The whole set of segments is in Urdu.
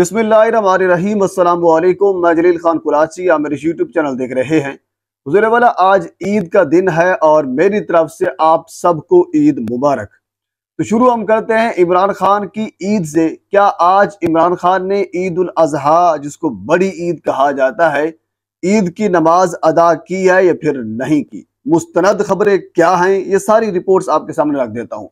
بسم اللہ الرحمن الرحیم السلام علیکم میں جلیل خان آپ یوٹیوب چینل دیکھ رہے ہیں حضور والا آج عید کا دن ہے اور میری طرف سے آپ سب کو عید مبارک تو شروع ہم کرتے ہیں عمران خان کی عید سے کیا آج عمران خان نے عید الاضحیٰ جس کو بڑی عید کہا جاتا ہے عید کی نماز ادا کی ہے یا پھر نہیں کی مستند خبریں کیا ہیں یہ ساری رپورٹس آپ کے سامنے رکھ دیتا ہوں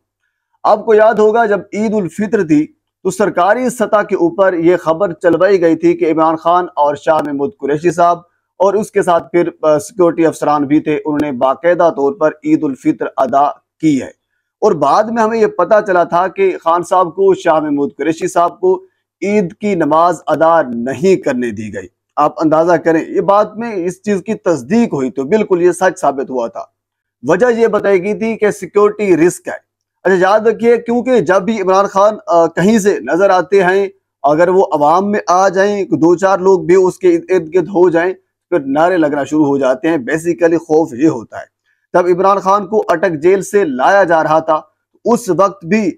آپ کو یاد ہوگا جب عید الفطر تھی تو سرکاری سطح کے اوپر یہ خبر چلوائی گئی تھی کہ عمران خان اور شاہ محمود قریشی صاحب اور اس کے ساتھ پھر سیکیورٹی افسران بھی تھے انہوں نے باقاعدہ طور پر عید الفطر ادا کی ہے اور بعد میں ہمیں یہ پتا چلا تھا کہ خان صاحب کو شاہ محمود قریشی صاحب کو عید کی نماز ادا نہیں کرنے دی گئی آپ اندازہ کریں یہ بات میں اس چیز کی تصدیق ہوئی تو بالکل یہ سچ ثابت ہوا تھا وجہ یہ بتائی گئی تھی کہ سیکیورٹی رسک ہے اچھا یاد رکھیے کیونکہ جب بھی عمران خان کہیں سے نظر آتے ہیں اگر وہ عوام میں آ جائیں دو چار لوگ بھی اس کے ارد گرد ہو جائیں پھر نعرے لگنا شروع ہو جاتے ہیں بیسیکلی خوف یہ ہوتا ہے جب عمران خان کو اٹک جیل سے لایا جا رہا تھا اس وقت بھی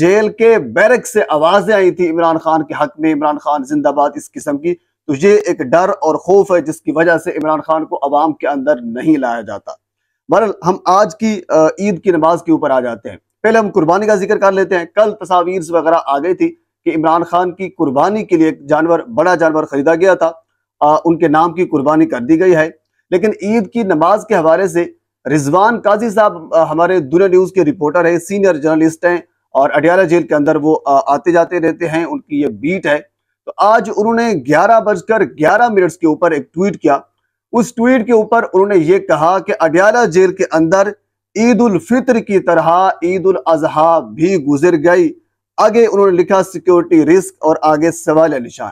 جیل کے بیرک سے آوازیں آئی تھی عمران خان کے حق میں عمران خان زندہ باد اس قسم کی تو یہ ایک ڈر اور خوف ہے جس کی وجہ سے عمران خان کو عوام کے اندر نہیں لایا جاتا بہرحال ہم آج کی عید کی نماز کے اوپر آ جاتے ہیں پہلے ہم قربانی کا ذکر کر لیتے ہیں کل تصاویر وغیرہ آ گئی تھی کہ عمران خان کی قربانی کے لیے ایک جانور بڑا جانور خریدا گیا تھا ان کے نام کی قربانی کر دی گئی ہے لیکن عید کی نماز کے حوالے سے رضوان قاضی صاحب ہمارے دنیا نیوز کے رپورٹر ہیں سینئر جرنلسٹ ہیں اور اڈیالہ جیل کے اندر وہ آتے جاتے رہتے ہیں ان کی یہ بیٹ ہے تو آج انہوں نے گیارہ بج کر گیارہ منٹس کے اوپر ایک ٹویٹ کیا اس ٹویٹ کے اوپر انہوں نے یہ کہا کہ اڈیالہ جیل کے اندر عید الفطر کی طرح عید الاضحیٰ بھی گزر گئی آگے انہوں نے لکھا سیکیورٹی رسک اور آگے سوال نشان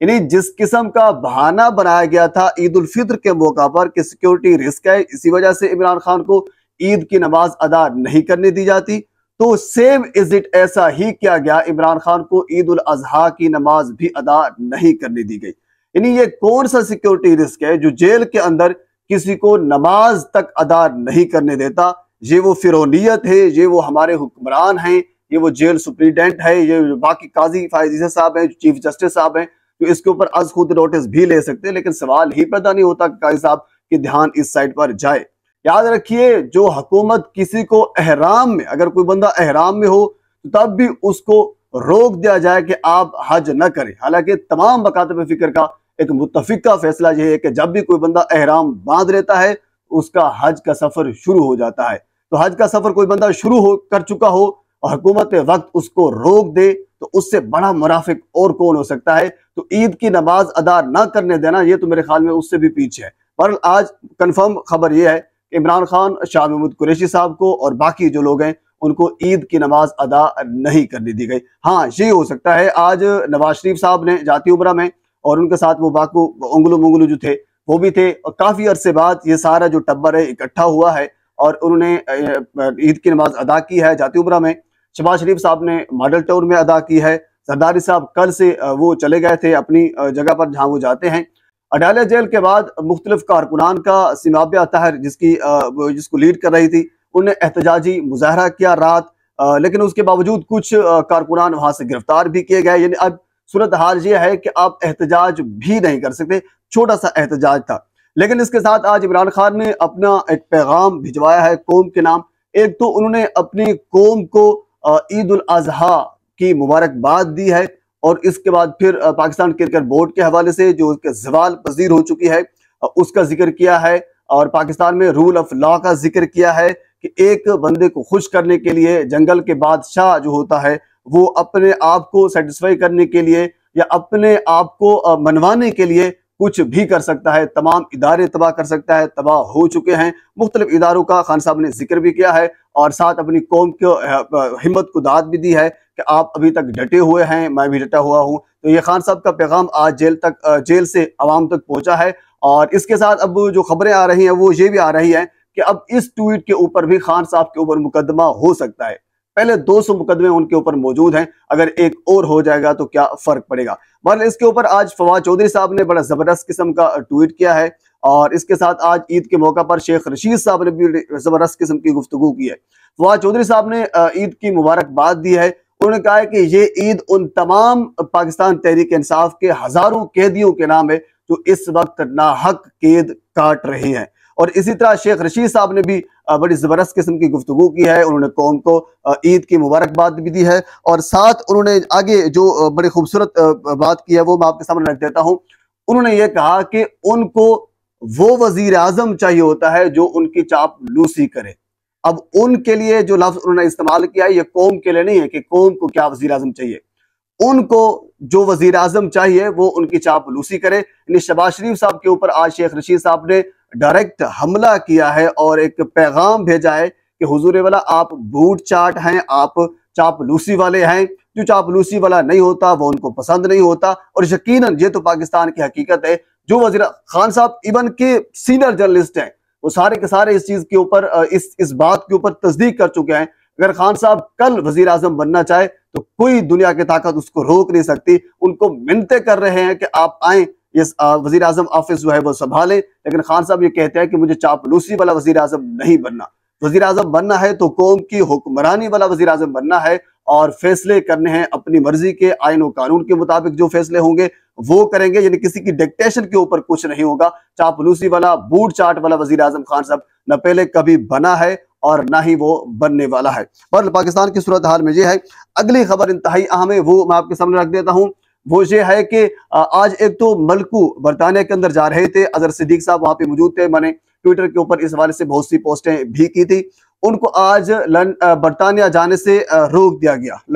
یعنی جس قسم کا بہانہ بنایا گیا تھا عید الفطر کے موقع پر کہ سیکیورٹی رسک ہے اسی وجہ سے عمران خان کو عید کی نماز ادا نہیں کرنے دی جاتی تو سیم از اٹ ایسا ہی کیا گیا عمران خان کو عید الاضحیٰ کی نماز بھی ادا نہیں کرنے دی گئی یعنی یہ کون سا سیکیورٹی رسک ہے جو جیل کے اندر کسی کو نماز تک ادا نہیں کرنے دیتا یہ وہ فیرونیت ہے یہ وہ ہمارے حکمران ہیں یہ وہ جیل سپریڈنٹ ہے یہ باقی قاضی فائزیز صاحب ہیں چیف جسٹس صاحب ہیں تو اس کے اوپر از خود نوٹس بھی لے سکتے ہیں لیکن سوال ہی پیدا نہیں ہوتا کہ قاضی صاحب کی دھیان اس سائٹ پر جائے یاد رکھیے جو حکومت کسی کو احرام میں اگر کوئی بندہ احرام میں ہو تو تب بھی اس کو روک دیا جائے کہ آپ حج نہ کریں حالانکہ تمام مکاتب فکر کا ایک متفقہ فیصلہ یہ ہے کہ جب بھی کوئی بندہ احرام باندھ رہتا ہے اس کا حج کا سفر شروع ہو جاتا ہے تو حج کا سفر کوئی بندہ شروع ہو کر چکا ہو اور حکومت وقت اس کو روک دے تو اس سے بڑا مرافق اور کون ہو سکتا ہے تو عید کی نماز ادا نہ کرنے دینا یہ تو میرے خیال میں اس سے بھی پیچھے ہے آج کنفرم خبر یہ ہے کہ عمران خان شاہ محمود قریشی صاحب کو اور باقی جو لوگ ہیں ان کو عید کی نماز ادا نہیں کرنے دی گئی ہاں یہ ہو سکتا ہے آج نواز شریف صاحب نے جاتی عمرہ میں اور ان کے ساتھ وہ باقو انگلو منگلو جو تھے وہ بھی تھے کافی عرصے بعد یہ سارا جو ٹبر ہے اکٹھا ہوا ہے اور انہوں نے عید کی نماز ادا کی ہے جاتی عمرہ میں شباز شریف صاحب نے ماڈل ٹاؤن میں ادا کی ہے زرداری صاحب کل سے وہ چلے گئے تھے اپنی جگہ پر جہاں وہ جاتے ہیں اڈالیہ جیل کے بعد مختلف کارکنان کا سیمابیہ تحر جس کی جس کو لیڈ کر رہی تھی نے احتجاجی مظاہرہ کیا رات لیکن اس کے باوجود کچھ کارکنان وہاں سے گرفتار بھی کیے گئے یعنی اب صورتحال یہ ہے کہ آپ احتجاج بھی نہیں کر سکتے چھوٹا سا احتجاج تھا لیکن اس کے ساتھ آج عمران خان نے اپنا ایک پیغام بھجوایا ہے قوم کے نام ایک تو انہوں نے اپنی قوم کو عید کی مبارکباد دی ہے اور اس کے بعد پھر پاکستان کرکٹ بورڈ کے حوالے سے جو اس کے زوال پذیر ہو چکی ہے اس کا ذکر کیا ہے اور پاکستان میں رول آف لا کا ذکر کیا ہے کہ ایک بندے کو خوش کرنے کے لیے جنگل کے بادشاہ جو ہوتا ہے وہ اپنے آپ کو سیٹسفائی کرنے کے لیے یا اپنے آپ کو منوانے کے لیے کچھ بھی کر سکتا ہے تمام ادارے تباہ کر سکتا ہے تباہ ہو چکے ہیں مختلف اداروں کا خان صاحب نے ذکر بھی کیا ہے اور ساتھ اپنی قوم کو ہمت کو داد بھی دی ہے کہ آپ ابھی تک ڈٹے ہوئے ہیں میں بھی ڈٹا ہوا ہوں تو یہ خان صاحب کا پیغام آج جیل تک جیل سے عوام تک پہنچا ہے اور اس کے ساتھ اب جو خبریں آ رہی ہیں وہ یہ بھی آ رہی ہیں کہ اب اس ٹویٹ کے اوپر بھی خان صاحب کے اوپر مقدمہ ہو سکتا ہے پہلے دو سو مقدمے ان کے اوپر موجود ہیں اگر ایک اور ہو جائے گا تو کیا فرق پڑے گا بہرحال اس کے اوپر آج فواد چودھری صاحب نے بڑا زبردست قسم کا ٹویٹ کیا ہے اور اس کے ساتھ آج عید کے موقع پر شیخ رشید صاحب نے بھی زبردست قسم کی گفتگو کی ہے فواد چودھری صاحب نے عید کی مبارکباد دی ہے انہوں نے کہا ہے کہ یہ عید ان تمام پاکستان تحریک انصاف کے ہزاروں قیدیوں کے نام ہے جو اس وقت ناحق قید کاٹ رہے ہیں اور اسی طرح شیخ رشید صاحب نے بھی بڑی زبردست قسم کی گفتگو کی ہے انہوں نے قوم کو عید کی مبارکباد بھی دی ہے اور ساتھ انہوں نے آگے جو بڑی خوبصورت بات کی ہے وہ میں آپ کے سامنے رکھ دیتا ہوں انہوں نے یہ کہا کہ ان کو وہ وزیر اعظم چاہیے ہوتا ہے جو ان کی چاپ لوسی کرے اب ان کے لیے جو لفظ انہوں نے استعمال کیا ہے یہ قوم کے لیے نہیں ہے کہ قوم کو کیا وزیر اعظم چاہیے ان کو جو وزیر اعظم چاہیے وہ ان کی چاپ لوسی کرے یعنی شباز شریف صاحب کے اوپر آج شیخ رشید صاحب نے ڈائریکٹ حملہ کیا ہے اور ایک پیغام بھیجا ہے کہ حضور والا آپ بوٹ چاٹ ہیں آپ چاپلوسی والے ہیں جو چاپلوسی والا نہیں ہوتا وہ ان کو پسند نہیں ہوتا اور یقیناً یہ تو پاکستان کی حقیقت ہے جو وزیر خان صاحب ایون کے سینئر جرنلسٹ ہیں وہ سارے کے سارے اس چیز کے اوپر اس اس بات کے اوپر تصدیق کر چکے ہیں اگر خان صاحب کل وزیر اعظم بننا چاہے تو کوئی دنیا کی طاقت اس کو روک نہیں سکتی ان کو منتے کر رہے ہیں کہ آپ آئیں یہ وزیر اعظم آفیس جو ہے وہ سنبھالیں لیکن خان صاحب یہ کہتے ہیں کہ مجھے چاپلوسی والا وزیر اعظم نہیں بننا وزیر اعظم بننا ہے تو قوم کی حکمرانی والا وزیر اعظم بننا ہے اور فیصلے کرنے ہیں اپنی مرضی کے آئین و قانون کے مطابق جو فیصلے ہوں گے وہ کریں گے یعنی کسی کی ڈکٹیشن کے اوپر کچھ نہیں ہوگا چاپلوسی والا بوٹ چاٹ والا وزیر اعظم خان صاحب نہ پہلے کبھی بنا ہے اور نہ ہی وہ بننے والا ہے پر پاکستان کی صورتحال میں یہ ہے اگلی خبر انتہائی اہم ہے وہ میں آپ کے سامنے رکھ دیتا ہوں وہ یہ ہے کہ آج ایک تو ملکو برطانیہ کے اندر جا رہے تھے اظہر صدیق صاحب وہاں پہ موجود تھے میں نے ٹویٹر کے اوپر اس حوالے سے بہت سی پوسٹیں بھی کی تھی ان کو آج برطانیہ جانے سے روک دیا گیا